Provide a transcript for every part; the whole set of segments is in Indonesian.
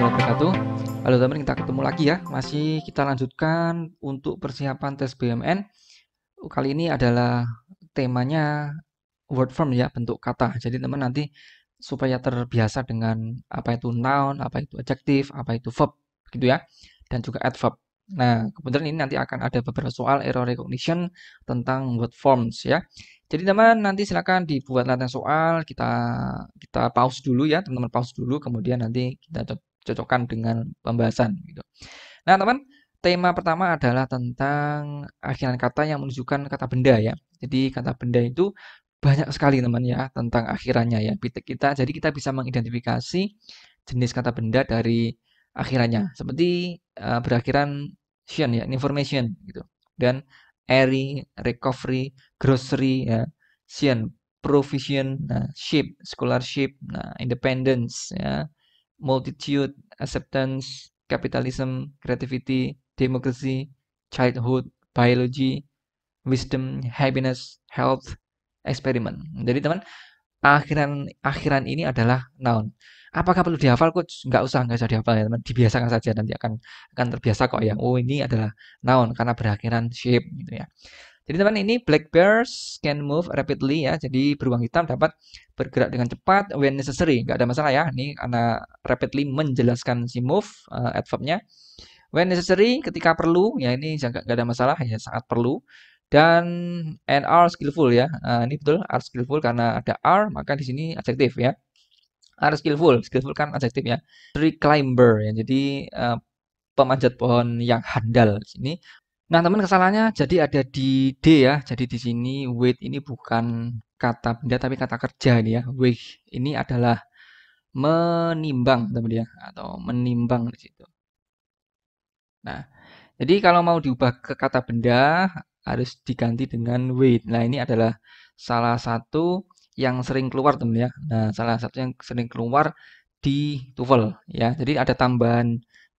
warahmatullahi wabarakatuh. Halo teman, teman kita ketemu lagi ya. Masih kita lanjutkan untuk persiapan tes BMN. Kali ini adalah temanya word form ya, bentuk kata. Jadi teman nanti supaya terbiasa dengan apa itu noun, apa itu adjektif, apa itu verb gitu ya. Dan juga adverb. Nah, kemudian ini nanti akan ada beberapa soal error recognition tentang word forms ya. Jadi teman nanti silakan dibuat latihan soal, kita kita pause dulu ya, teman-teman pause dulu kemudian nanti kita cocokkan dengan pembahasan gitu. Nah, teman, tema pertama adalah tentang akhiran kata yang menunjukkan kata benda ya. Jadi kata benda itu banyak sekali teman ya tentang akhirannya ya. Kita jadi kita bisa mengidentifikasi jenis kata benda dari akhirannya. Seperti uh, eh, berakhiran tion ya, information gitu. Dan airy, recovery, grocery ya, tion, provision, nah, ship, scholarship, nah, independence ya, multitude, acceptance, capitalism, creativity, democracy, childhood, biology, wisdom, happiness, health, experiment. Jadi teman, akhiran akhiran ini adalah noun. Apakah perlu dihafal coach? Enggak usah, nggak usah dihafal ya teman. Dibiasakan saja nanti akan akan terbiasa kok yang oh ini adalah noun karena berakhiran shape gitu ya. Jadi teman ini black bears can move rapidly ya. Jadi beruang hitam dapat bergerak dengan cepat when necessary. Gak ada masalah ya. Ini karena rapidly menjelaskan si move uh, adverbnya. When necessary ketika perlu ya ini gak ada masalah ya sangat perlu. Dan and are skillful ya. Uh, ini betul are skillful karena ada are maka di sini adjektif ya. Are skillful, skillful kan adjektif ya. Tree climber ya. Jadi uh, pemanjat pohon yang handal. Di sini Nah, teman kesalahannya jadi ada di D ya. Jadi di sini wait ini bukan kata benda tapi kata kerja ini ya. Wait ini adalah menimbang teman ya atau menimbang di situ. Nah, jadi kalau mau diubah ke kata benda harus diganti dengan weight. Nah, ini adalah salah satu yang sering keluar teman ya. Nah, salah satu yang sering keluar di TOEFL ya. Jadi ada tambahan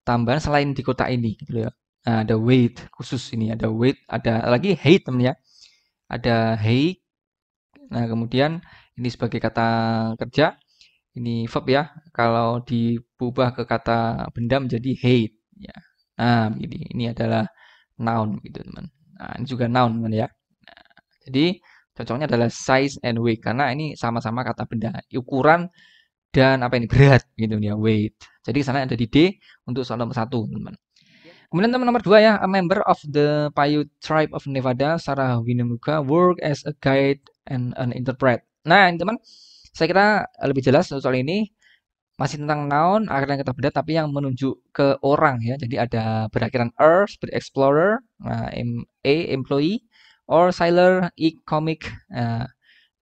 tambahan selain di kota ini gitu ya. Nah, ada weight khusus ini ada weight ada lagi hate temen ya ada hey nah kemudian ini sebagai kata kerja ini verb ya kalau diubah ke kata benda menjadi hate ya nah ini ini adalah noun gitu teman nah ini juga noun teman ya nah, jadi cocoknya adalah size and weight karena ini sama-sama kata benda ukuran dan apa ini berat gitu ya weight jadi sana ada di d untuk soal nomor satu teman, teman Kemudian teman nomor dua ya, a member of the Paiute tribe of Nevada, Sarah Winemuka, work as a guide and an interpret. Nah, ini teman, saya kira lebih jelas soal ini masih tentang noun, akhirnya kita beda, tapi yang menunjuk ke orang ya. Jadi ada berakhiran earth, seperti explorer, nah, a employee, or sailor, e comic, uh,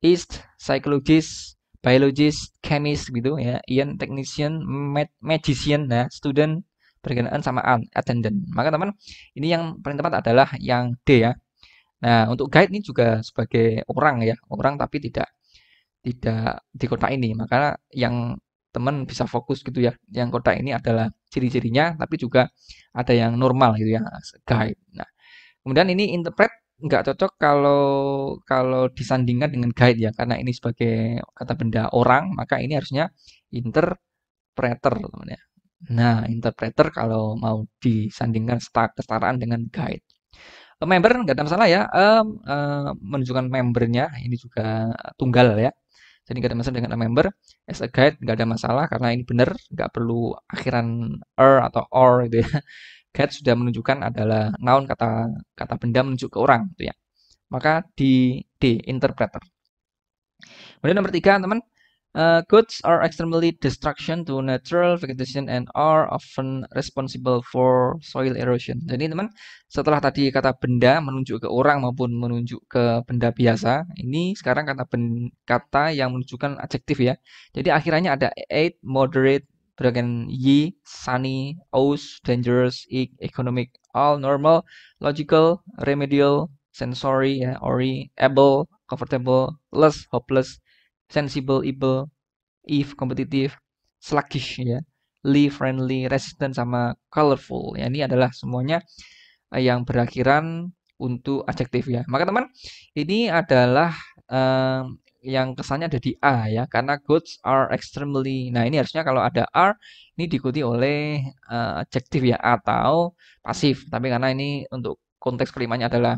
eh, east psychologist, biologist, chemist gitu ya, Ian technician, mag magician, nah, student, berkenaan sama attendant. Maka teman, ini yang paling tepat adalah yang D ya. Nah, untuk guide ini juga sebagai orang ya, orang tapi tidak tidak di kota ini. Maka yang teman bisa fokus gitu ya. Yang kota ini adalah ciri-cirinya tapi juga ada yang normal gitu ya, guide. Nah, kemudian ini interpret nggak cocok kalau kalau disandingkan dengan guide ya karena ini sebagai kata benda orang maka ini harusnya interpreter teman ya Nah, interpreter kalau mau disandingkan kesetaraan dengan guide. Eh, member nggak ada masalah ya, um, uh, menunjukkan membernya ini juga tunggal ya. Jadi nggak ada masalah dengan member. As a guide nggak ada masalah karena ini benar, nggak perlu akhiran er atau or gitu ya. Guide sudah menunjukkan adalah noun kata kata benda menunjuk ke orang gitu ya. Maka di D interpreter. Kemudian nomor tiga teman Uh, goods are extremely destruction to natural vegetation and are often responsible for soil erosion. Jadi teman, setelah tadi kata benda menunjuk ke orang maupun menunjuk ke benda biasa, ini sekarang kata ben, kata yang menunjukkan adjektif ya. Jadi akhirnya ada eight moderate, beragam y sunny, os, dangerous, e economic, all normal, logical, remedial, sensory, ya, ori, able, comfortable, less, hopeless, sensible, able, if, competitive, sluggish ya, live, friendly, resistant sama colorful. Ya, ini adalah semuanya eh, yang berakhiran untuk adjektif ya. Maka teman, ini adalah um, yang kesannya ada di A ya, karena goods are extremely. Nah, ini harusnya kalau ada r, ini diikuti oleh uh, adjektif ya atau pasif. Tapi karena ini untuk konteks kelimanya adalah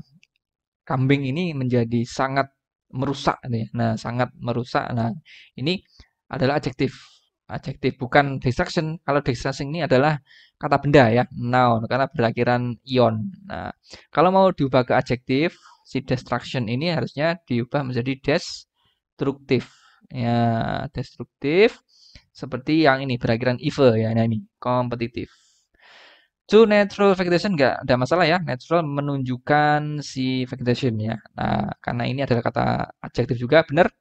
kambing ini menjadi sangat merusak nih. Gitu ya. Nah, sangat merusak. Nah, ini adalah adjektif. Adjektif bukan destruction. Kalau destruction ini adalah kata benda ya, noun karena berakhiran ion. Nah, kalau mau diubah ke adjektif, si destruction ini harusnya diubah menjadi destruktif. Ya, destruktif seperti yang ini berakhiran evil ya. Nah, ini kompetitif. To natural vegetation nggak ada masalah ya. Natural menunjukkan si vegetation ya. Nah, karena ini adalah kata adjektif juga, benar.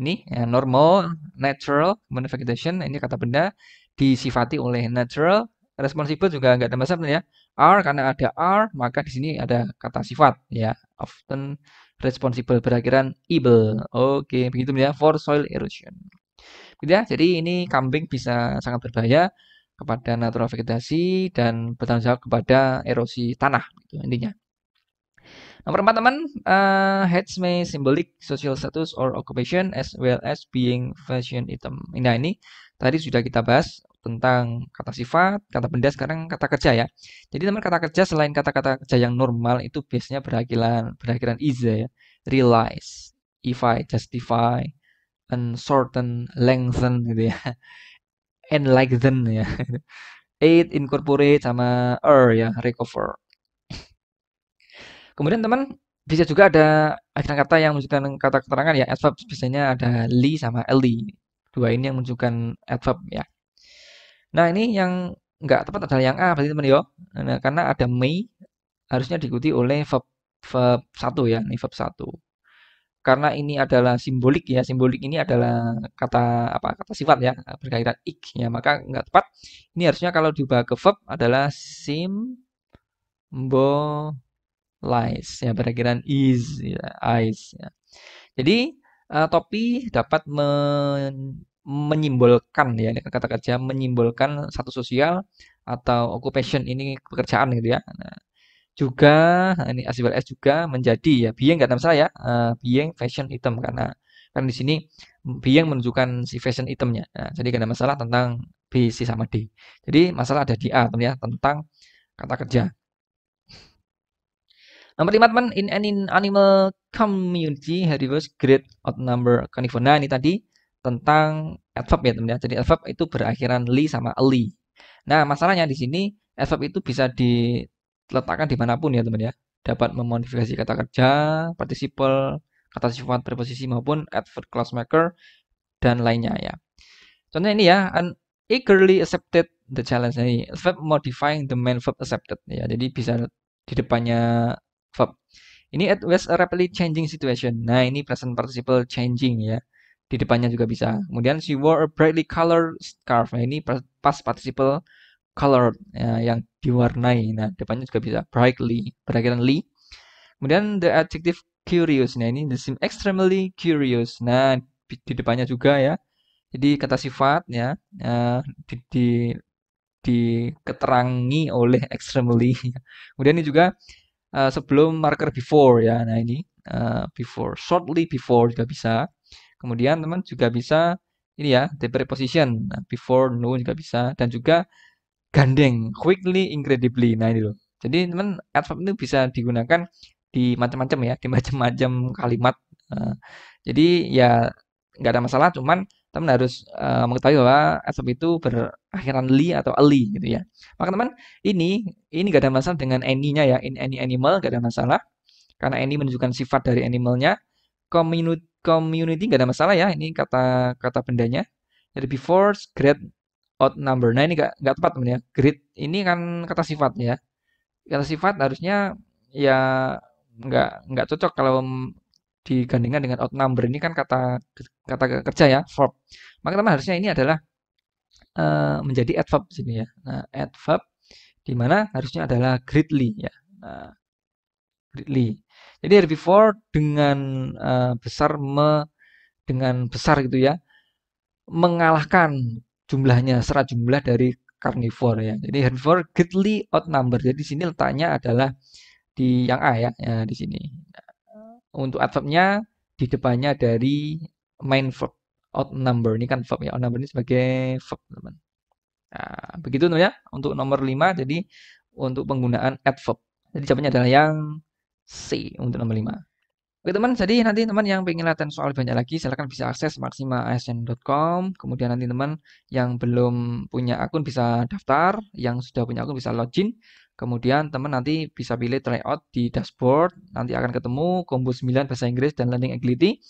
Ini ya, normal, natural, vegetation, ini kata benda disifati oleh natural. Responsible juga nggak ada masalah ya. R karena ada R maka di sini ada kata sifat ya. Often responsible berakhiran able. Oke, begitu ya for soil erosion. Gitu ya. Jadi ini kambing bisa sangat berbahaya kepada natural vegetasi dan bertanggung jawab kepada erosi tanah gitu intinya. Nomor empat teman, uh, heads may symbolic social status or occupation as well as being fashion item. Nah ini tadi sudah kita bahas tentang kata sifat, kata benda, sekarang kata kerja ya. Jadi teman kata kerja selain kata-kata kerja yang normal itu biasanya berakhiran berakhiran ize ya, realize, if I justify, uncertain, lengthen gitu ya and like them ya. Aid, incorporate sama er ya, recover. Kemudian teman bisa juga ada akhiran kata yang menunjukkan kata keterangan ya adverb biasanya ada li sama li dua ini yang menunjukkan adverb ya nah ini yang nggak tepat adalah yang a berarti teman yo nah, karena ada may harusnya diikuti oleh verb verb satu ya ini verb satu karena ini adalah simbolik ya simbolik ini adalah kata apa kata sifat ya berkaitan ik ya maka nggak tepat ini harusnya kalau diubah ke verb adalah symbolize ya berkaitan is ya, eyes ya. jadi uh, topi dapat men menyimbolkan ya ini kata kerja menyimbolkan satu sosial atau occupation ini pekerjaan gitu ya nah, juga nah, ini as well as juga menjadi ya being kata saya uh, eh, being fashion item karena kan di sini mm, being menunjukkan si fashion itemnya. Nah, jadi ada masalah tentang B, C sama D. Jadi masalah ada di A ya tentang kata kerja. Nomor lima teman, in an animal community, herivores great outnumber carnivore. Nah, ini tadi tentang adverb ya teman ya. Jadi adverb itu berakhiran li sama li. Nah, masalahnya di sini adverb itu bisa di letakkan dimanapun ya teman ya. Dapat memodifikasi kata kerja, participle, kata sifat preposisi maupun adverb clause maker dan lainnya ya. Contohnya ini ya, an eagerly accepted the challenge ini verb modifying the main verb accepted ya. Jadi bisa di depannya verb. Ini it was a rapidly changing situation. Nah, ini present participle changing ya. Di depannya juga bisa. Kemudian she wore a brightly colored scarf. Nah, ini past participle color ya, yang diwarnai. Nah, depannya juga bisa brightly, perakhiran li. Kemudian the adjective curious. Nah, ini the same extremely curious. Nah, di depannya juga ya. Jadi kata sifat ya uh, di, di diketerangi oleh extremely. Kemudian ini juga uh, sebelum marker before ya. Nah, ini uh, before, shortly before juga bisa. Kemudian teman juga bisa ini ya the preposition nah, before noon juga bisa dan juga gandeng quickly incredibly nah ini loh jadi teman adverb ini bisa digunakan di macam-macam ya di macam-macam kalimat eh, jadi ya nggak ada masalah cuman teman harus eh, mengetahui bahwa adverb itu berakhiran li atau ali gitu ya maka teman ini ini nggak ada masalah dengan any-nya ya in any animal nggak ada masalah karena any menunjukkan sifat dari animalnya community community nggak ada masalah ya ini kata kata bendanya jadi before great odd number. Nah ini nggak nggak tepat teman ya. Grid ini kan kata sifat ya. Kata sifat harusnya ya nggak nggak cocok kalau digandingkan dengan odd number ini kan kata kata kerja ya verb. Maka teman harusnya ini adalah uh, menjadi adverb sini ya. Nah adverb di mana harusnya adalah greatly ya. Nah, greatly. Jadi before dengan uh, besar me dengan besar gitu ya mengalahkan jumlahnya serat jumlah dari carnivore ya. Jadi herbivore greatly outnumber. Jadi di sini letaknya adalah di yang A ya, ya di sini. Untuk adverbnya di depannya dari main verb outnumber. Ini kan verb ya. Outnumber ini sebagai verb, teman. Nah, begitu ya untuk nomor 5 jadi untuk penggunaan adverb. Jadi jawabannya adalah yang C untuk nomor 5. Oke teman, jadi nanti teman yang pengen latihan soal banyak lagi silahkan bisa akses maksimaasn.com. Kemudian nanti teman yang belum punya akun bisa daftar, yang sudah punya akun bisa login. Kemudian teman nanti bisa pilih tryout di dashboard, nanti akan ketemu combo 9 bahasa Inggris dan learning agility.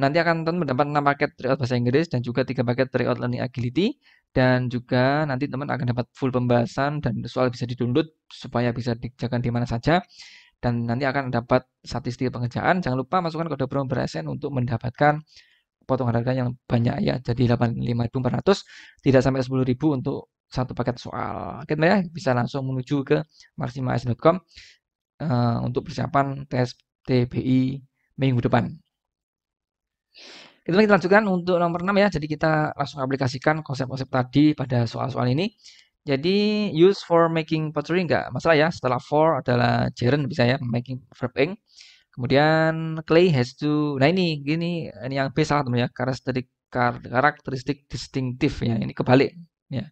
Nanti akan teman mendapat 6 paket tryout bahasa Inggris dan juga 3 paket tryout learning agility dan juga nanti teman akan dapat full pembahasan dan soal bisa didownload supaya bisa dikerjakan di mana saja dan nanti akan dapat statistik pengerjaan. Jangan lupa masukkan kode promo BRSN untuk mendapatkan potongan harga yang banyak ya. Jadi 85.400 tidak sampai 10.000 untuk satu paket soal. Oke, ya bisa langsung menuju ke maximis.com uh, eh, untuk persiapan tes TBI minggu depan. Kita lanjutkan untuk nomor 6 ya. Jadi kita langsung aplikasikan konsep-konsep tadi pada soal-soal ini. Jadi use for making pottery enggak masalah ya. Setelah for adalah gerund bisa ya making verb ing. Kemudian clay has to. Nah ini gini ini yang B salah teman ya. Karakteristik karakteristik distinctive ya. Ini kebalik ya.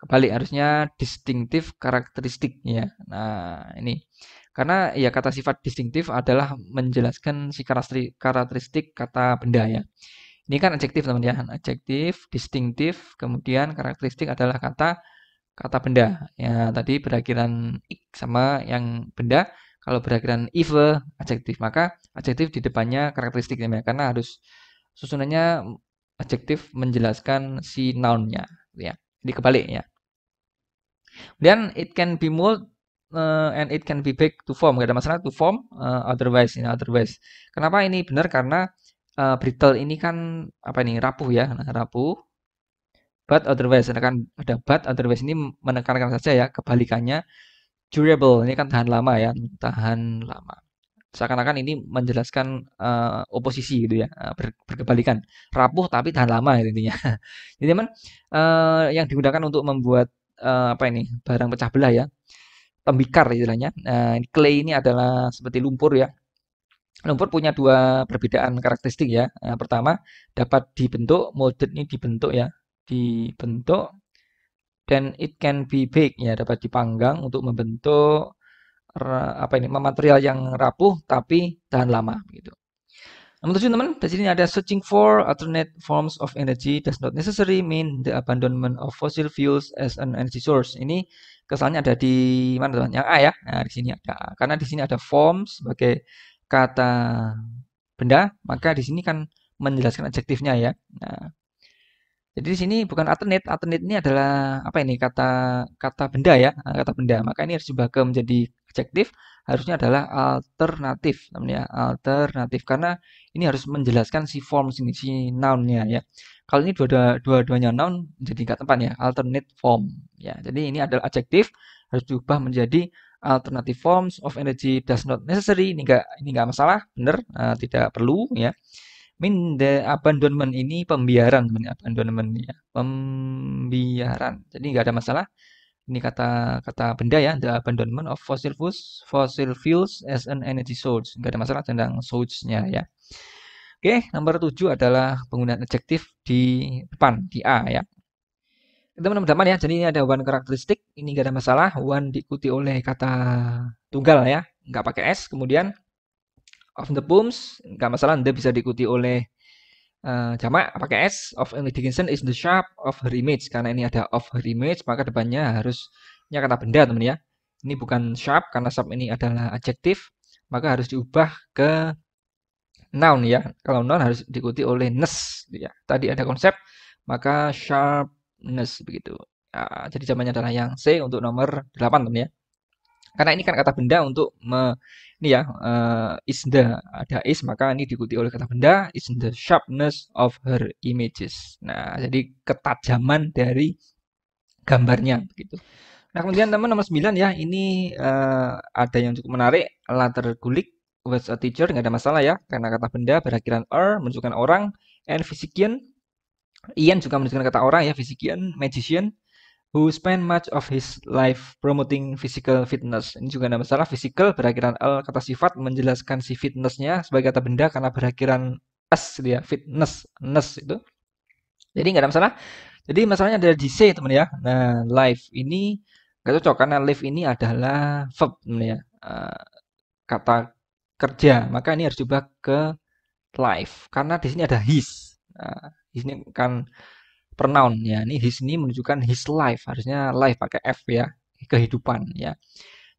Kebalik harusnya distinctive karakteristik ya. Nah ini karena ya kata sifat distinctive adalah menjelaskan si karakteristik kata benda ya. Ini kan adjektif teman ya. Adjektif, distinctive, kemudian karakteristik adalah kata kata benda. Ya, tadi berakhiran ik sama yang benda. Kalau berakhiran ive eh, adjektif, maka adjektif di depannya karakteristiknya karena harus susunannya adjektif menjelaskan si noun-nya, ya. Di kebaliknya. Kemudian it can be mold uh, and it can be back to form. Gak ada masalah to form uh, otherwise know, otherwise. Kenapa ini benar? Karena uh, brittle ini kan apa ini rapuh ya, rapuh But otherwise, sedangkan ada but otherwise ini menekankan saja ya kebalikannya durable ini kan tahan lama ya, tahan lama. Seakan-akan ini menjelaskan uh, oposisi gitu ya, eh, ber, berkebalikan rapuh tapi tahan lama ya intinya. Jadi teman uh, yang digunakan untuk membuat uh, apa ini barang pecah belah ya, tembikar istilahnya. Uh, clay ini adalah seperti lumpur ya, Lumpur punya dua perbedaan karakteristik ya. uh, pertama, dapat dibentuk, molded ini dibentuk ya dibentuk dan it can be baked ya dapat dipanggang untuk membentuk apa ini material yang rapuh tapi tahan lama gitu. Nomor tujuh teman, di sini ada searching for alternate forms of energy does not necessarily mean the abandonment of fossil fuels as an energy source. Ini kesannya ada di mana teman? Yang A ya. Nah, di sini ada A. Karena di sini ada forms sebagai kata benda, maka di sini kan menjelaskan adjektifnya ya. Nah, jadi di sini bukan alternate, alternate ini adalah apa ini kata kata benda ya, eh, kata benda. Maka ini harus ke menjadi adjektif, harusnya adalah alternatif namanya, alternatif karena ini harus menjelaskan si form sini si noun-nya ya. Kalau ini dua-duanya dua, dua, noun jadi nggak tempat ya, alternate form ya. Jadi ini adalah adjektif harus diubah menjadi alternative forms of energy does not necessary ini enggak ini enggak masalah benar uh, tidak perlu ya Min the abandonment ini pembiaran teman abandonment ya. Pembiaran. Jadi nggak ada masalah. Ini kata kata benda ya, the abandonment of fossil fuels, fossil fuels as an energy source. Nggak ada masalah tentang source-nya ya. Oke, nomor tujuh adalah penggunaan adjektif di depan, di A ya. Teman-teman ya, jadi ini ada one karakteristik, ini nggak ada masalah, one diikuti oleh kata tunggal ya, nggak pakai S, kemudian of the booms nggak masalah Anda bisa diikuti oleh uh, jamak pakai S of Emily Dickinson is the sharp of her image karena ini ada of her image maka depannya harusnya kata benda teman ya ini bukan sharp karena sharp ini adalah adjektif maka harus diubah ke noun ya kalau noun harus diikuti oleh ness gitu ya tadi ada konsep maka sharpness begitu ya, jadi jamannya adalah yang C untuk nomor 8 teman ya karena ini kan kata benda untuk me, ini ya uh, is the ada is maka ini diikuti oleh kata benda is the sharpness of her images nah jadi ketajaman dari gambarnya gitu nah kemudian teman nomor 9 ya ini uh, ada yang cukup menarik latar gulik was a teacher nggak ada masalah ya karena kata benda berakhiran er menunjukkan orang and physician Ian juga menunjukkan kata orang ya physician magician who spend much of his life promoting physical fitness. Ini juga nama salah physical berakhiran al kata sifat menjelaskan si fitnessnya sebagai kata benda karena berakhiran s dia gitu ya, fitness ness itu. Jadi nggak ada masalah. Jadi masalahnya ada di C teman ya. Nah life ini nggak cocok karena life ini adalah verb teman ya eh, kata kerja maka ini harus diubah ke live karena di sini ada his. Nah, di sini kan pronoun ya. Ini his ini menunjukkan his life, harusnya life pakai f ya, kehidupan ya.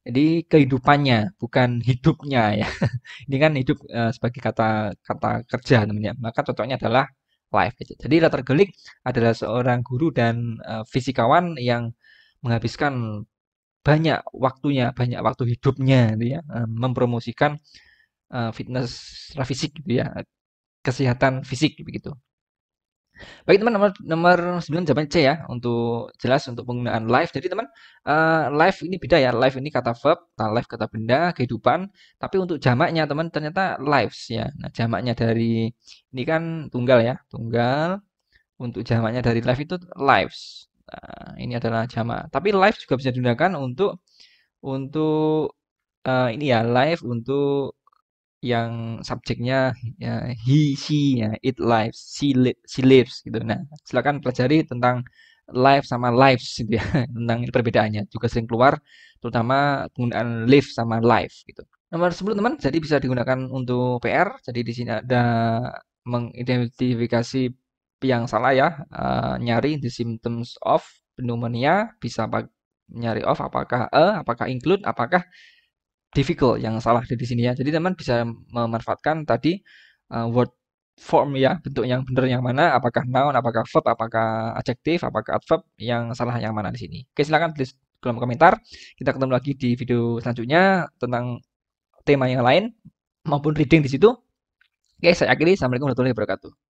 Jadi kehidupannya bukan hidupnya ya. ini kan hidup uh, sebagai kata kata kerja namanya. Maka cocoknya adalah life. Gitu. Jadi Latar Gelik adalah seorang guru dan uh, fisikawan yang menghabiskan banyak waktunya, banyak waktu hidupnya gitu ya, eh, mempromosikan uh, fitness fisik gitu ya, kesehatan fisik begitu. Baik teman nomor nomor 9 jawaban C ya untuk jelas untuk penggunaan live. Jadi teman uh, live ini beda ya. Live ini kata verb, nah live kata benda, kehidupan. Tapi untuk jamaknya teman ternyata lives ya. Nah, jamaknya dari ini kan tunggal ya, tunggal. Untuk jamaknya dari live itu lives. Nah, ini adalah jamak. Tapi live juga bisa digunakan untuk untuk uh, ini ya, live untuk yang subjeknya ya, he she ya it lives she, li she lives gitu nah silakan pelajari tentang live sama lives gitu ya tentang perbedaannya juga sering keluar terutama penggunaan live sama live gitu nomor sebelum teman jadi bisa digunakan untuk PR jadi di sini ada mengidentifikasi yang salah ya uh, nyari the symptoms of pneumonia bisa nyari of apakah a e, apakah include apakah difficult yang salah di sini ya. Jadi teman bisa memanfaatkan tadi uh, word form ya, bentuk yang benar yang mana, apakah noun, apakah verb, apakah adjective, apakah adverb, yang salah yang mana di sini. Oke, silakan tulis kolom komentar. Kita ketemu lagi di video selanjutnya tentang tema yang lain maupun reading di situ. Oke, saya akhiri. Assalamualaikum warahmatullahi wabarakatuh.